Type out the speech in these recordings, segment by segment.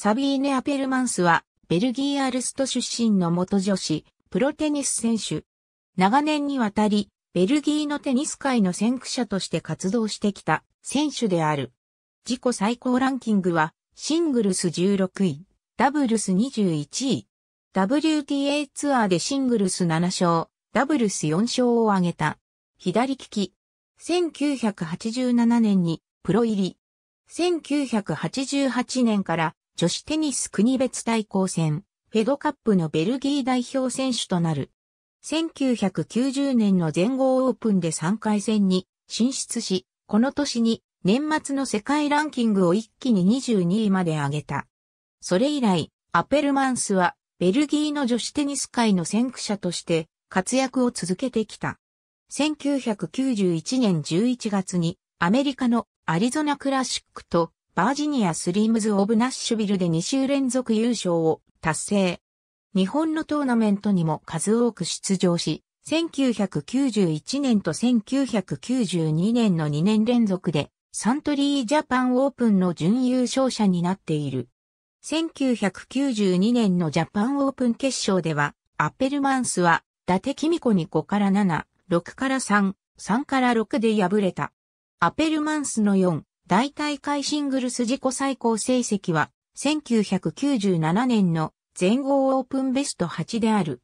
サビーネ・アペルマンスは、ベルギー・アルスト出身の元女子、プロテニス選手。長年にわたり、ベルギーのテニス界の先駆者として活動してきた選手である。自己最高ランキングは、シングルス16位、ダブルス21位。WTA ツアーでシングルス7勝、ダブルス4勝を挙げた。左利き。1987年にプロ入り。1988年から女子テニス国別対抗戦、フェドカップのベルギー代表選手となる。1990年の全豪オープンで3回戦に進出し、この年に年末の世界ランキングを一気に22位まで上げた。それ以来、アペルマンスはベルギーの女子テニス界の先駆者として活躍を続けてきた。1991年11月にアメリカのアリゾナクラシックとバージニアスリームズ・オブ・ナッシュビルで2週連続優勝を達成。日本のトーナメントにも数多く出場し、1991年と1992年の2年連続でサントリージャパンオープンの準優勝者になっている。1992年のジャパンオープン決勝では、アッペルマンスは、伊達キミコに5から7、6から3、3から6で敗れた。アッペルマンスの4、大大会シングルス自己最高成績は、1997年の全豪オープンベスト8である。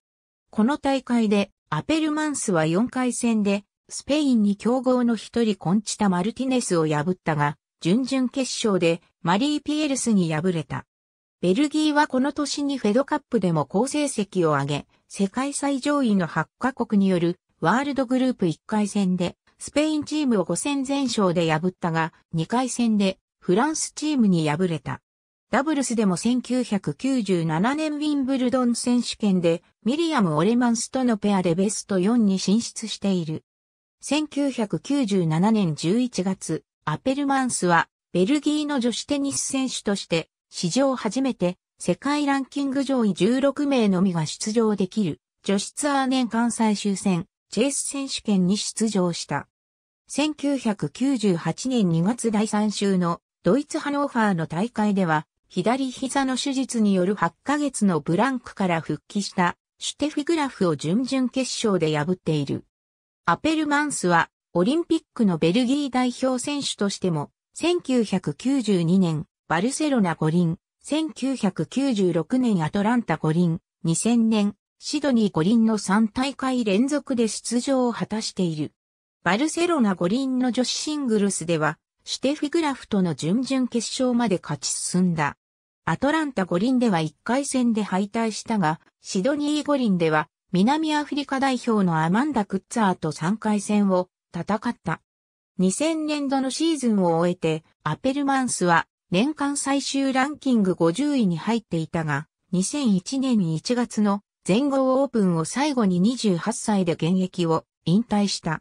この大会で、アペルマンスは4回戦で、スペインに強豪の一人コンチタ・マルティネスを破ったが、準々決勝でマリー・ピエルスに敗れた。ベルギーはこの年にフェドカップでも好成績を上げ、世界最上位の8カ国によるワールドグループ1回戦でスペインチームを5戦全勝で破ったが、2回戦でフランスチームに敗れた。ダブルスでも1997年ウィンブルドン選手権でミリアム・オレマンスとのペアでベスト4に進出している。1997年11月、アペルマンスはベルギーの女子テニス選手として史上初めて世界ランキング上位16名のみが出場できる女子ツアー年間最終戦チェイス選手権に出場した。1998年2月第3週のドイツハノーファーの大会では、左膝の手術による8ヶ月のブランクから復帰したシュテフィグラフを準々決勝で破っている。アペルマンスはオリンピックのベルギー代表選手としても1992年バルセロナ五輪、1996年アトランタ五輪、2000年シドニー五輪の3大会連続で出場を果たしている。バルセロナ五輪の女子シングルスでは、シュテフィグラフとの準々決勝まで勝ち進んだ。アトランタ五輪では1回戦で敗退したが、シドニー五輪では南アフリカ代表のアマンダ・クッツァーと3回戦を戦った。2000年度のシーズンを終えて、アペルマンスは年間最終ランキング50位に入っていたが、2001年1月の全豪オープンを最後に28歳で現役を引退した。